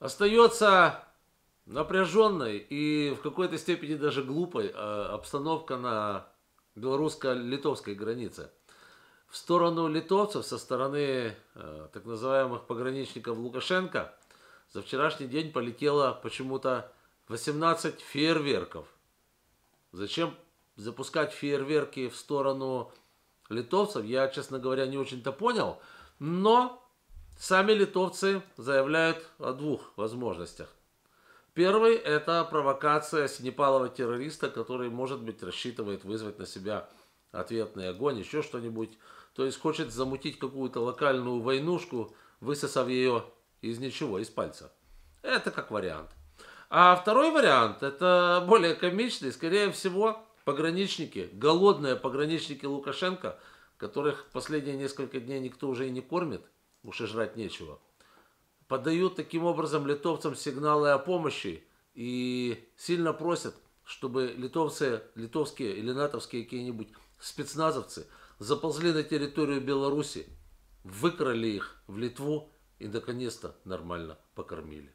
Остается напряженной и в какой-то степени даже глупой э, обстановка на белорусско-литовской границе. В сторону литовцев со стороны э, так называемых пограничников Лукашенко за вчерашний день полетело почему-то 18 фейерверков. Зачем запускать фейерверки в сторону литовцев, я, честно говоря, не очень-то понял. Но Сами литовцы заявляют о двух возможностях. Первый – это провокация синепалого террориста, который, может быть, рассчитывает вызвать на себя ответный огонь, еще что-нибудь. То есть хочет замутить какую-то локальную войнушку, высосав ее из ничего, из пальца. Это как вариант. А второй вариант, это более комичный, скорее всего, пограничники, голодные пограничники Лукашенко, которых последние несколько дней никто уже и не кормит – уж и жрать нечего, подают таким образом литовцам сигналы о помощи и сильно просят, чтобы литовцы, литовские или натовские какие-нибудь спецназовцы заползли на территорию Беларуси, выкрали их в Литву и наконец-то нормально покормили.